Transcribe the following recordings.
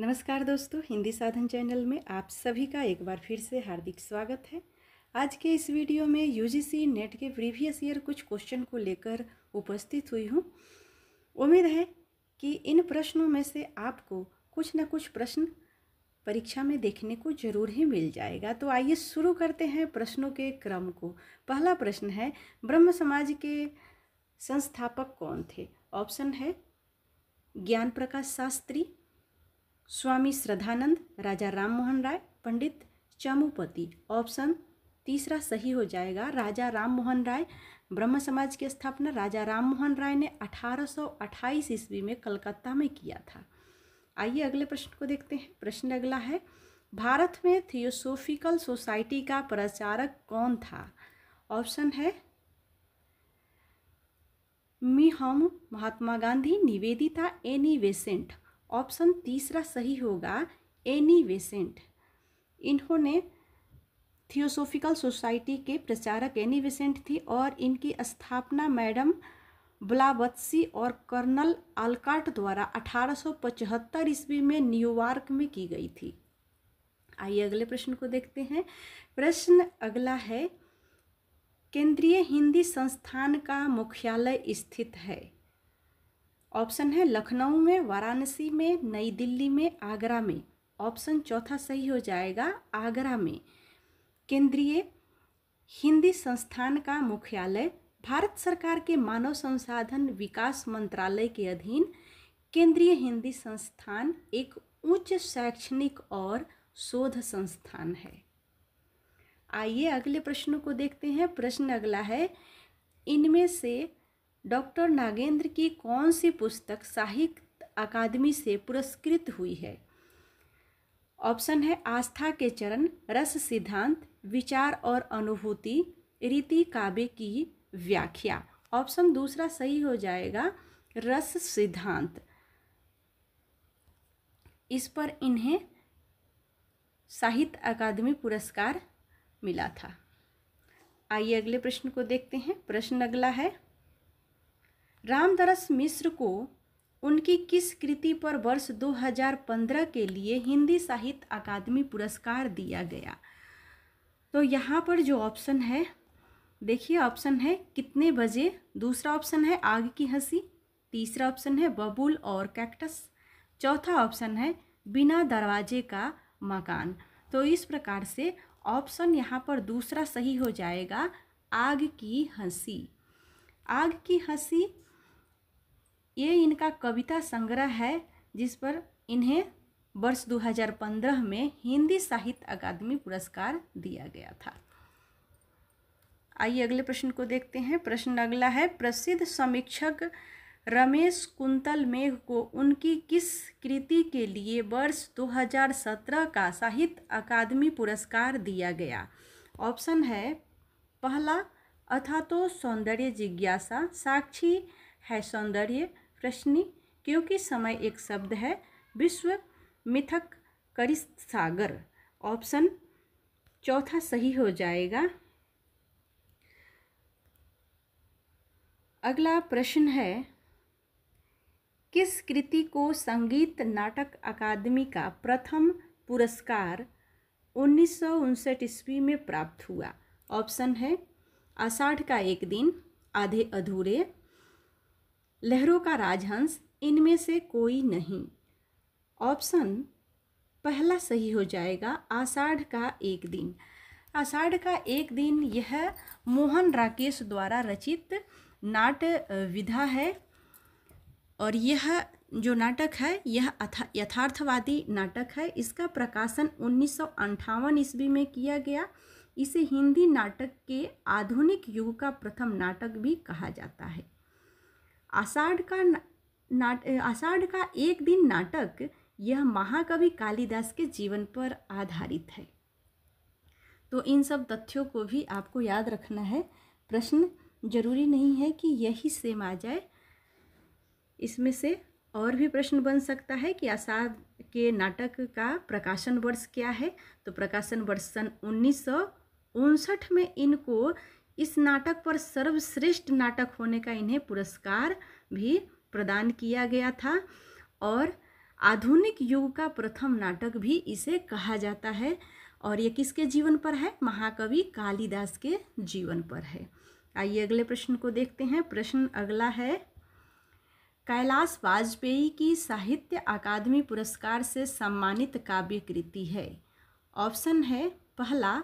नमस्कार दोस्तों हिंदी साधन चैनल में आप सभी का एक बार फिर से हार्दिक स्वागत है आज के इस वीडियो में यूजीसी नेट के प्रीवियस ईयर कुछ क्वेश्चन को लेकर उपस्थित हुई हूँ उम्मीद है कि इन प्रश्नों में से आपको कुछ ना कुछ प्रश्न परीक्षा में देखने को जरूर ही मिल जाएगा तो आइए शुरू करते हैं प्रश्नों के क्रम को पहला प्रश्न है ब्रह्म समाज के संस्थापक कौन थे ऑप्शन है ज्ञान प्रकाश शास्त्री स्वामी श्रद्धानंद राजा राममोहन राय पंडित चमुपति ऑप्शन तीसरा सही हो जाएगा राजा राम मोहन राय ब्रह्म समाज की स्थापना राजा राम मोहन राय ने 1828 ईस्वी में कलकत्ता में किया था आइए अगले प्रश्न को देखते हैं प्रश्न अगला है भारत में थियोसोफिकल सोसाइटी का प्रचारक कौन था ऑप्शन है मी हम Mahatma Gandhi Nivedita Annie Besant option तीसरा सही होगा एनी वेसेंट इन्होंने थियोसोफिकल सोसाइटी के प्रचारक एनी वेसेंट थी और इनकी स्थापना मैडम ब्लावत्सी और कर्नल आलकाट द्वारा 1875 ईस्वी में न्यूयॉर्क में की गई थी आइए अगले प्रश्न को देखते हैं प्रश्न अगला है केंद्रीय हिंदी संस्थान का मुख्यालय स्थित है ऑप्शन है लखनऊ में वाराणसी में नई दिल्ली में आगरा में ऑप्शन चौथा सही हो जाएगा आगरा में केंद्रीय हिंदी संस्थान का मुख्यालय भारत सरकार के मानव संसाधन विकास मंत्रालय के अधीन केंद्रीय हिंदी संस्थान एक उच्च शैक्षणिक और शोध संस्थान है आइए अगले प्रश्नों को देखते हैं प्रश्न अगला है इनमें से डॉक्टर नागेंद्र की कौन सी पुस्तक साहित्य अकादमी से पुरस्कृत हुई है ऑप्शन है आस्था के चरण रस सिद्धांत विचार और अनुभूति रीति काव्य की व्याख्या ऑप्शन दूसरा सही हो जाएगा रस सिद्धांत इस पर इन्हें साहित्य अकादमी पुरस्कार मिला था आइए अगले प्रश्न को देखते हैं प्रश्न अगला है रामदरस मिश्र को उनकी किस कृति पर वर्ष 2015 के लिए हिंदी साहित्य अकादमी पुरस्कार दिया गया तो यहाँ पर जो ऑप्शन है देखिए ऑप्शन है कितने बजे दूसरा ऑप्शन है आग की हंसी तीसरा ऑप्शन है बबूल और कैक्टस चौथा ऑप्शन है बिना दरवाजे का मकान तो इस प्रकार से ऑप्शन यहाँ पर दूसरा सही हो जाएगा आग की हंसी आग की हंसी ये इनका कविता संग्रह है जिस पर इन्हें वर्ष 2015 में हिंदी साहित्य अकादमी पुरस्कार दिया गया था आइए अगले प्रश्न को देखते हैं प्रश्न अगला है प्रसिद्ध समीक्षक रमेश कुंतल मेघ को उनकी किस कृति के लिए वर्ष 2017 का साहित्य अकादमी पुरस्कार दिया गया ऑप्शन है पहला अथा तो सौंदर्य जिज्ञासा साक्षी है सौंदर्य प्रश्नी क्योंकि समय एक शब्द है विश्व मिथक करिस सागर ऑप्शन चौथा सही हो जाएगा अगला प्रश्न है किस कृति को संगीत नाटक अकादमी का प्रथम पुरस्कार उन्नीस ईस्वी में प्राप्त हुआ ऑप्शन है आषाढ़ का एक दिन आधे अधूरे लहरों का राजहंस इनमें से कोई नहीं ऑप्शन पहला सही हो जाएगा आषाढ़ का एक दिन आषाढ़ का एक दिन यह मोहन राकेश द्वारा रचित नाट विधा है और यह जो नाटक है यह यथार्थवादी नाटक है इसका प्रकाशन उन्नीस ईस्वी में किया गया इसे हिंदी नाटक के आधुनिक युग का प्रथम नाटक भी कहा जाता है आषाढ़ का नाट आषाढ़ का एक दिन नाटक यह महाकवि कालिदास के जीवन पर आधारित है तो इन सब तथ्यों को भी आपको याद रखना है प्रश्न जरूरी नहीं है कि यही सेम आ जाए इसमें से और भी प्रश्न बन सकता है कि आषाढ़ के नाटक का प्रकाशन वर्ष क्या है तो प्रकाशन वर्ष सन उन्नीस में इनको इस नाटक पर सर्वश्रेष्ठ नाटक होने का इन्हें पुरस्कार भी प्रदान किया गया था और आधुनिक युग का प्रथम नाटक भी इसे कहा जाता है और ये किसके जीवन पर है महाकवि कालिदास के जीवन पर है आइए अगले प्रश्न को देखते हैं प्रश्न अगला है कैलाश वाजपेयी की साहित्य अकादमी पुरस्कार से सम्मानित काव्य कृति है ऑप्शन है पहला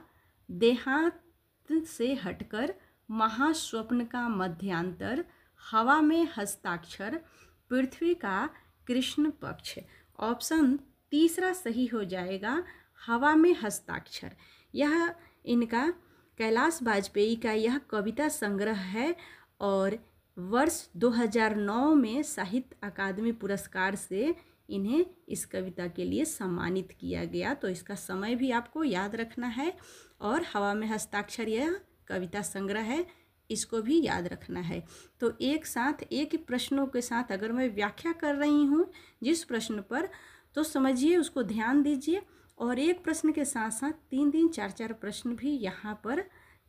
देहांत से हटकर महास्वप्न का मध्यांतर हवा में हस्ताक्षर पृथ्वी का कृष्ण पक्ष ऑप्शन तीसरा सही हो जाएगा हवा में हस्ताक्षर यह इनका कैलाश वाजपेयी का यह कविता संग्रह है और वर्ष 2009 में साहित्य अकादमी पुरस्कार से इन्हें इस कविता के लिए सम्मानित किया गया तो इसका समय भी आपको याद रखना है और हवा में हस्ताक्षर यह कविता संग्रह है इसको भी याद रखना है तो एक साथ एक ही प्रश्नों के साथ अगर मैं व्याख्या कर रही हूँ जिस प्रश्न पर तो समझिए उसको ध्यान दीजिए और एक प्रश्न के साथ साथ तीन तीन चार चार प्रश्न भी यहाँ पर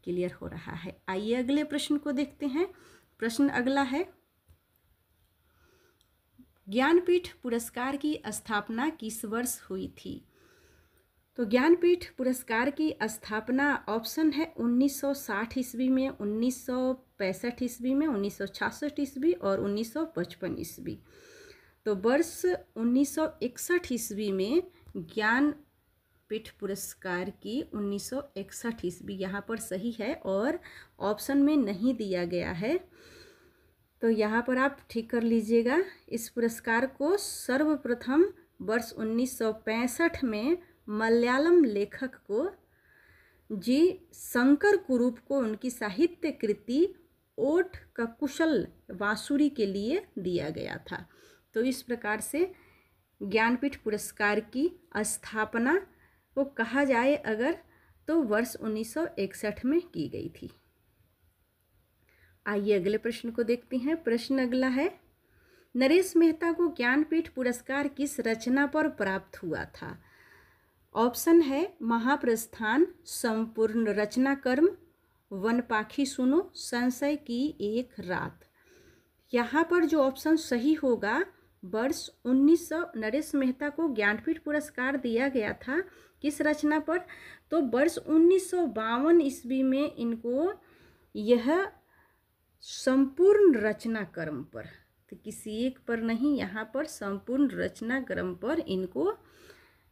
क्लियर हो रहा है आइए अगले प्रश्न को देखते हैं प्रश्न अगला है ज्ञानपीठ पुरस्कार की स्थापना किस वर्ष हुई थी तो ज्ञानपीठ पुरस्कार की स्थापना ऑप्शन है 1960 ईस्वी में उन्नीस ईस्वी में उन्नीस ईस्वी और 1955 ईस्वी तो वर्ष 1961 ईस्वी में ज्ञान पीठ पुरस्कार की 1961 ईस्वी यहाँ पर सही है और ऑप्शन में नहीं दिया गया है तो यहाँ पर आप ठीक कर लीजिएगा इस पुरस्कार को सर्वप्रथम वर्ष 1965 में मलयालम लेखक को जी शंकर कुरूप को उनकी साहित्य कृति ओठ का कुशल वासुरी के लिए दिया गया था तो इस प्रकार से ज्ञानपीठ पुरस्कार की स्थापना को कहा जाए अगर तो वर्ष 1961 में की गई थी आइए अगले प्रश्न को देखते हैं प्रश्न अगला है नरेश मेहता को ज्ञानपीठ पुरस्कार किस रचना पर प्राप्त हुआ था ऑप्शन है महाप्रस्थान संपूर्ण रचना कर्म वन पाखी सुनो संशय की एक रात यहाँ पर जो ऑप्शन सही होगा वर्ष 1900 नरेश मेहता को ज्ञानपीठ पुरस्कार दिया गया था किस रचना पर तो वर्ष उन्नीस ईस्वी में इनको यह संपूर्ण रचना कर्म पर तो किसी एक पर नहीं यहाँ पर संपूर्ण रचना कर्म पर इनको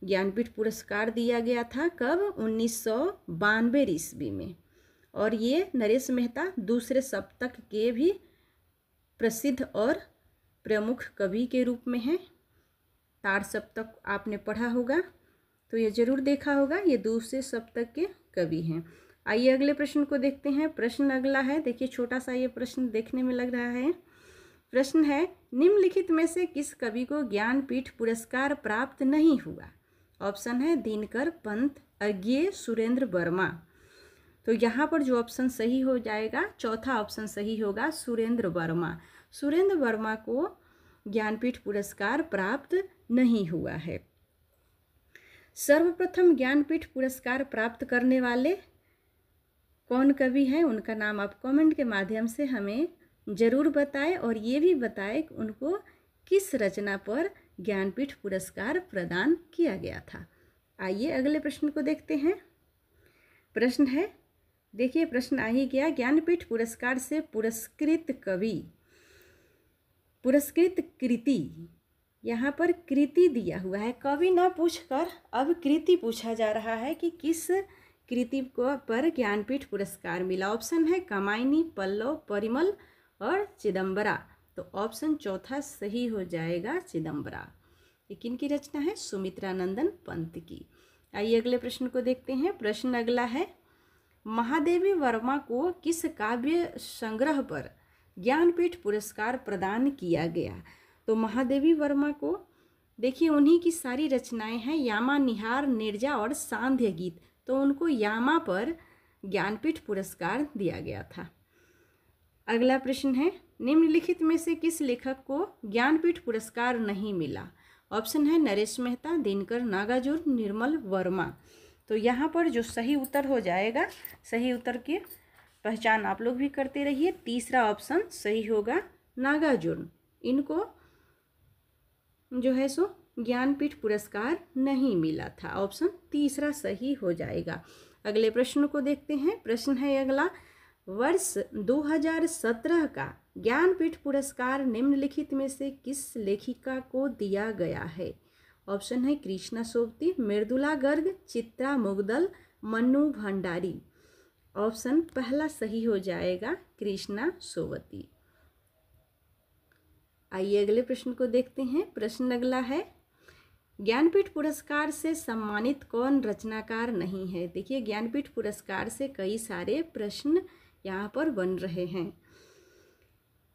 ज्ञानपीठ पुरस्कार दिया गया था कब उन्नीस सौ बानवे ईस्वी में और ये नरेश मेहता दूसरे सप्तक के भी प्रसिद्ध और प्रमुख कवि के रूप में हैं तार सप्तक आपने पढ़ा होगा तो ये जरूर देखा होगा ये दूसरे सप्तक के कवि हैं आइए अगले प्रश्न को देखते हैं प्रश्न अगला है देखिए छोटा सा ये प्रश्न देखने में लग रहा है प्रश्न है निम्नलिखित में से किस कवि को ज्ञानपीठ पुरस्कार प्राप्त नहीं हुआ ऑप्शन है दिनकर पंत अज्ञे सुरेंद्र वर्मा तो यहाँ पर जो ऑप्शन सही हो जाएगा चौथा ऑप्शन सही होगा सुरेंद्र वर्मा सुरेंद्र वर्मा को ज्ञानपीठ पुरस्कार प्राप्त नहीं हुआ है सर्वप्रथम ज्ञानपीठ पुरस्कार प्राप्त करने वाले कौन कवि हैं उनका नाम आप कमेंट के माध्यम से हमें ज़रूर बताएं और ये भी बताएं उनको किस रचना पर ज्ञानपीठ पुरस्कार प्रदान किया गया था आइए अगले प्रश्न को देखते हैं प्रश्न है देखिए प्रश्न आ ही गया ज्ञानपीठ पुरस्कार से पुरस्कृत कवि पुरस्कृत कृति यहाँ पर कृति दिया हुआ है कवि ना पूछकर अब कृति पूछा जा रहा है कि किस कृति को पर ज्ञानपीठ पुरस्कार मिला ऑप्शन है कमायनी पल्लव परिमल और चिदम्बरा तो ऑप्शन चौथा सही हो जाएगा चिदम्बरा ये किन की रचना है नंदन पंत की आइए अगले प्रश्न को देखते हैं प्रश्न अगला है महादेवी वर्मा को किस काव्य संग्रह पर ज्ञानपीठ पुरस्कार प्रदान किया गया तो महादेवी वर्मा को देखिए उन्हीं की सारी रचनाएं हैं यामा निहार निर्जा और सांध्य गीत तो उनको यामा पर ज्ञानपीठ पुरस्कार दिया गया था अगला प्रश्न है निम्नलिखित में से किस लेखक को ज्ञानपीठ पुरस्कार नहीं मिला ऑप्शन है नरेश मेहता दिनकर नागार्जुन निर्मल वर्मा तो यहाँ पर जो सही उत्तर हो जाएगा सही उत्तर की पहचान आप लोग भी करते रहिए तीसरा ऑप्शन सही होगा नागार्जुन इनको जो है सो ज्ञानपीठ पुरस्कार नहीं मिला था ऑप्शन तीसरा सही हो जाएगा अगले प्रश्न को देखते हैं प्रश्न है अगला वर्ष 2017 का ज्ञानपीठ पुरस्कार निम्नलिखित में से किस लेखिका को दिया गया है ऑप्शन है कृष्णा सोबती मृदुला गर्ग चित्रा मुगदल मनु भंडारी ऑप्शन पहला सही हो जाएगा कृष्णा सोवती आइए अगले प्रश्न को देखते हैं प्रश्न अगला है ज्ञानपीठ पुरस्कार से सम्मानित कौन रचनाकार नहीं है देखिए ज्ञानपीठ पुरस्कार से कई सारे प्रश्न यहाँ पर बन रहे हैं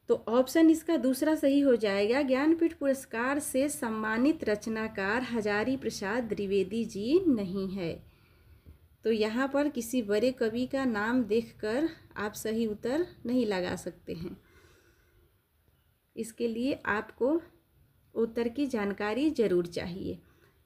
तो ऑप्शन इसका दूसरा सही हो जाएगा ज्ञानपीठ पुरस्कार से सम्मानित रचनाकार हजारी प्रसाद द्विवेदी जी नहीं है तो यहाँ पर किसी बड़े कवि का नाम देखकर आप सही उत्तर नहीं लगा सकते हैं इसके लिए आपको उत्तर की जानकारी जरूर चाहिए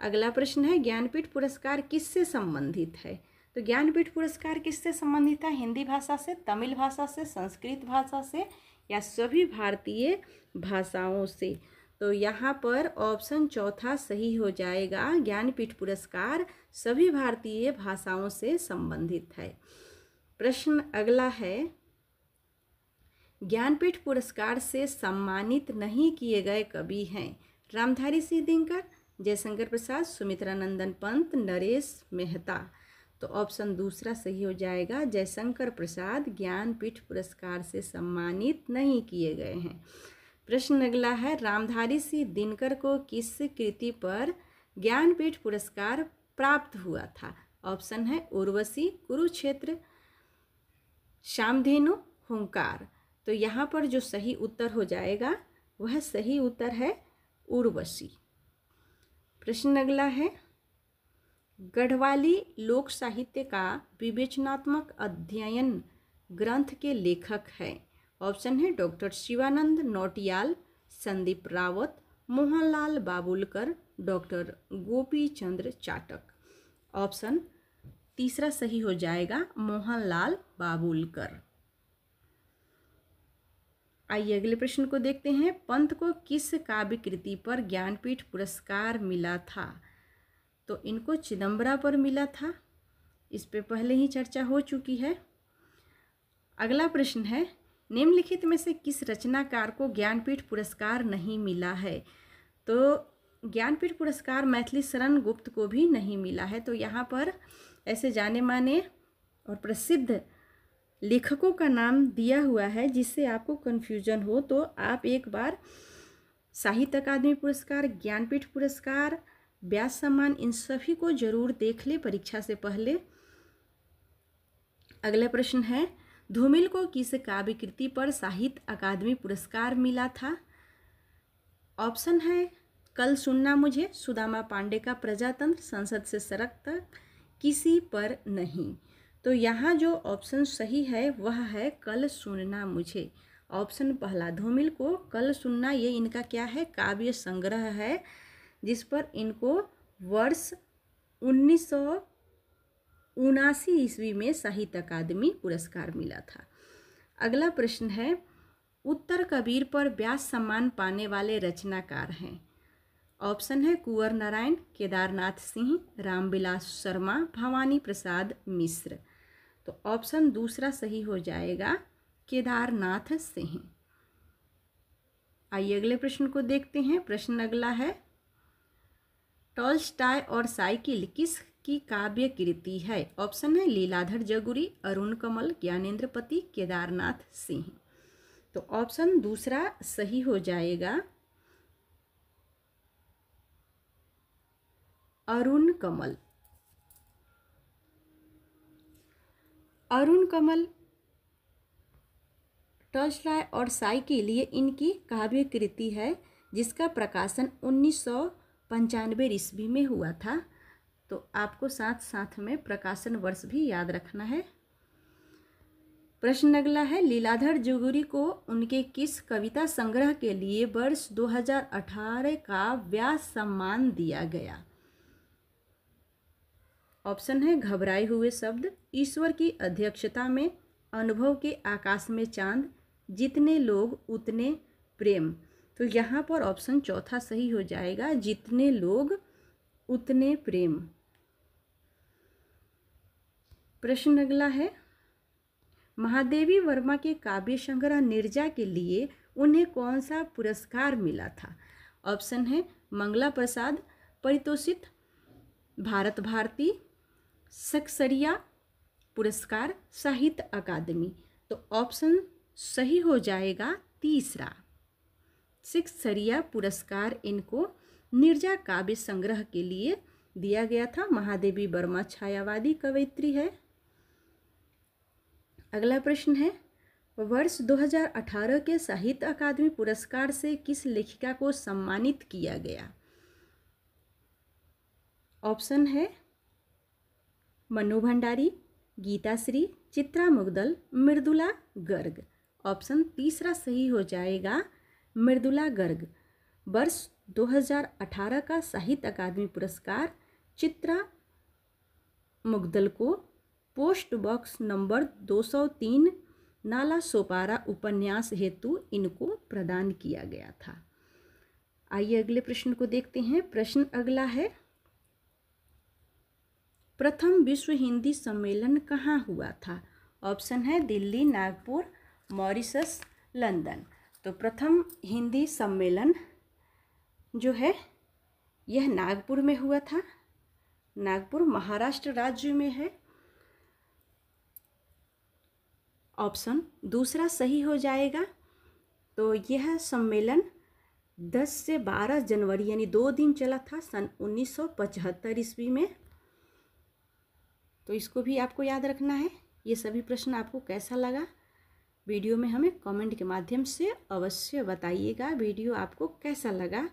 अगला प्रश्न है ज्ञानपीठ पुरस्कार किससे संबंधित है तो ज्ञानपीठ पुरस्कार किससे संबंधित है हिंदी भाषा से तमिल भाषा से संस्कृत भाषा से या सभी भारतीय भाषाओं से तो यहाँ पर ऑप्शन चौथा सही हो जाएगा ज्ञानपीठ पुरस्कार सभी भारतीय भाषाओं से संबंधित है प्रश्न अगला है ज्ञानपीठ पुरस्कार से सम्मानित नहीं किए गए कवि हैं रामधारी सिंह दिनकर जयशंकर प्रसाद सुमित्रा नंदन पंत नरेश मेहता तो ऑप्शन दूसरा सही हो जाएगा जयशंकर प्रसाद ज्ञानपीठ पुरस्कार से सम्मानित नहीं किए गए हैं प्रश्न अगला है रामधारी सिंह दिनकर को किस कृति पर ज्ञानपीठ पुरस्कार प्राप्त हुआ था ऑप्शन है उर्वशी कुरुक्षेत्र शामधेनु हुंकार तो यहाँ पर जो सही उत्तर हो जाएगा वह सही उत्तर है उर्वशी प्रश्न अगला है गढ़वाली लोक साहित्य का विवेचनात्मक अध्ययन ग्रंथ के लेखक है ऑप्शन है doctor Shivanand Notiyal Sandeep Rawat Mohanlal Babulkar doctor Gopi Chandra Chatak option तीसरा सही हो जाएगा मोहनलाल बाबुलकर आइए अगले प्रश्न को देखते हैं पंत को किस काव्य कृति पर ज्ञानपीठ पुरस्कार मिला था तो इनको चिदम्बरा पर मिला था इस पर पहले ही चर्चा हो चुकी है अगला प्रश्न है निम्नलिखित में से किस रचनाकार को ज्ञानपीठ पुरस्कार नहीं मिला है तो ज्ञानपीठ पुरस्कार मैथिली शरण गुप्त को भी नहीं मिला है तो यहाँ पर ऐसे जाने माने और प्रसिद्ध लेखकों का नाम दिया हुआ है जिससे आपको कन्फ्यूजन हो तो आप एक बार साहित्य अकादमी पुरस्कार ज्ञानपीठ पुरस्कार ब्याज सम्मान इन सभी को जरूर देख ले परीक्षा से पहले अगला प्रश्न है धूमिल को किस काव्य कृति पर साहित्य अकादमी पुरस्कार मिला था ऑप्शन है कल सुनना मुझे सुदामा पांडे का प्रजातंत्र संसद से सड़क तक किसी पर नहीं तो यहाँ जो ऑप्शन सही है वह है कल सुनना मुझे ऑप्शन पहला धूमिल को कल सुनना ये इनका क्या है काव्य संग्रह है जिस पर इनको वर्ष उन्नीस सौ उनासी ईस्वी में साहित्य अकादमी पुरस्कार मिला था अगला प्रश्न है उत्तर कबीर पर व्यास सम्मान पाने वाले रचनाकार हैं ऑप्शन है कुंवर नारायण केदारनाथ सिंह रामविलास शर्मा भवानी प्रसाद मिश्र तो ऑप्शन दूसरा सही हो जाएगा केदारनाथ सिंह आइए अगले प्रश्न को देखते हैं प्रश्न अगला है टॉल्स्टाय और साइकिल किस की काव्य कृति है ऑप्शन है लीलाधर जगुरी अरुण कमल ज्ञानेन्द्रपति केदारनाथ सिंह तो ऑप्शन दूसरा सही हो जाएगा अरुण कमल अरुण कमल टॉर्चलाय और साइकिल ये इनकी काव्य कृति है जिसका प्रकाशन उन्नीस सौ पंचानवे ईस्वी में हुआ था तो आपको साथ साथ में प्रकाशन वर्ष भी याद रखना है प्रश्न अगला है लीलाधर जुगुरी को उनके किस कविता संग्रह के लिए वर्ष 2018 का व्यास सम्मान दिया गया ऑप्शन है घबराए हुए शब्द ईश्वर की अध्यक्षता में अनुभव के आकाश में चांद जितने लोग उतने प्रेम तो यहाँ पर ऑप्शन चौथा सही हो जाएगा जितने लोग उतने प्रेम प्रश्न अगला है महादेवी वर्मा के काव्य संग्रह निर्जा के लिए उन्हें कौन सा पुरस्कार मिला था ऑप्शन है मंगला प्रसाद परितोषित भारत भारती सक्सरिया पुरस्कार साहित्य अकादमी तो ऑप्शन सही हो जाएगा तीसरा सिक्स सरिया पुरस्कार इनको निर्जा काव्य संग्रह के लिए दिया गया था महादेवी वर्मा छायावादी कवयित्री है अगला प्रश्न है वर्ष 2018 के साहित्य अकादमी पुरस्कार से किस लेखिका को सम्मानित किया गया ऑप्शन है मनु भंडारी गीताश्री चित्रा मुग्दल मृदुला गर्ग ऑप्शन तीसरा सही हो जाएगा मृदुला गर्ग वर्ष 2018 का साहित्य अकादमी पुरस्कार चित्रा मुग्दल को पोस्ट बॉक्स नंबर 203 नाला सोपारा उपन्यास हेतु इनको प्रदान किया गया था आइए अगले प्रश्न को देखते हैं प्रश्न अगला है प्रथम विश्व हिंदी सम्मेलन कहाँ हुआ था ऑप्शन है दिल्ली नागपुर मॉरिशस लंदन तो प्रथम हिंदी सम्मेलन जो है यह नागपुर में हुआ था नागपुर महाराष्ट्र राज्य में है ऑप्शन दूसरा सही हो जाएगा तो यह सम्मेलन 10 से 12 जनवरी यानी दो दिन चला था सन 1975 ईस्वी में तो इसको भी आपको याद रखना है ये सभी प्रश्न आपको कैसा लगा वीडियो में हमें कमेंट के माध्यम से अवश्य बताइएगा वीडियो आपको कैसा लगा